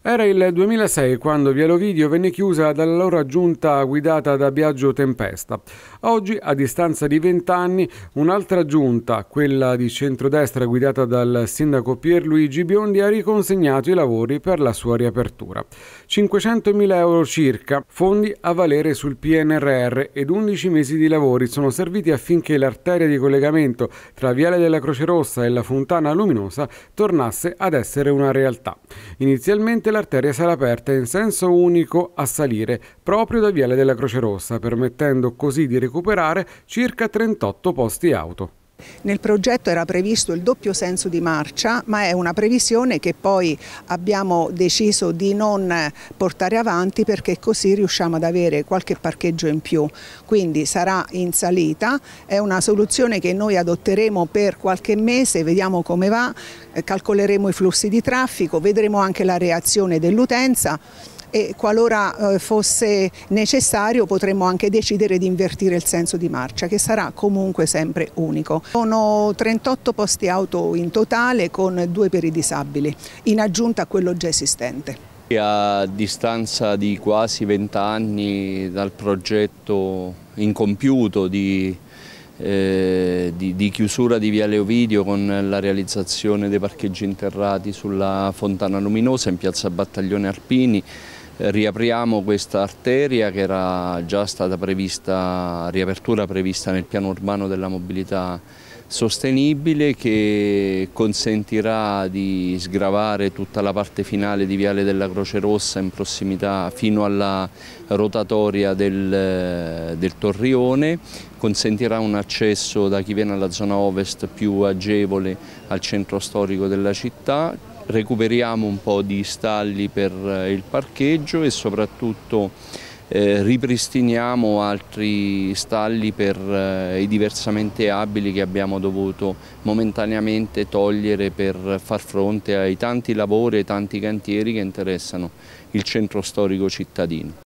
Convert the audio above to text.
Era il 2006 quando Viale Ovidio venne chiusa dall'allora giunta guidata da Biagio Tempesta. Oggi, a distanza di vent'anni, un'altra giunta, quella di centrodestra guidata dal sindaco Pierluigi Biondi, ha riconsegnato i lavori per la sua riapertura. 500.000 euro circa, fondi a valere sul PNRR ed 11 mesi di lavori sono serviti affinché l'arteria di collegamento tra Viale della Croce Rossa e la Fontana Luminosa tornasse ad essere una realtà. Inizialmente Attualmente l'arteria sarà aperta in senso unico a salire proprio da Viale della Croce Rossa, permettendo così di recuperare circa 38 posti auto. Nel progetto era previsto il doppio senso di marcia, ma è una previsione che poi abbiamo deciso di non portare avanti perché così riusciamo ad avere qualche parcheggio in più. Quindi sarà in salita, è una soluzione che noi adotteremo per qualche mese, vediamo come va, eh, calcoleremo i flussi di traffico, vedremo anche la reazione dell'utenza e qualora eh, fosse necessario potremmo anche decidere di invertire il senso di marcia che sarà comunque sempre unico. Sono 38 posti auto in totale con due per i disabili in aggiunta a quello già esistente. A distanza di quasi 20 anni dal progetto incompiuto di, eh, di, di, chiusura di Viale Ovidio con la realizzazione dei parcheggi interrati sulla Fontana Luminosa in piazza Battaglione Arpini, riapriamo questa arteria che era già stata prevista, riapertura prevista nel piano urbano della mobilità sostenibile che consentirà di sgravare tutta la parte finale di Viale della Croce Rossa in prossimità fino alla rotatoria del, del Torrione, consentirà un accesso da chi viene alla zona ovest più agevole al centro storico della città, recuperiamo un po' di stalli per eh, il parcheggio e soprattutto eh, ripristiniamo altri stalli per eh, i diversamente abili che abbiamo dovuto momentaneamente togliere per far fronte ai tanti lavori e ai tanti cantieri che interessano il centro storico cittadino.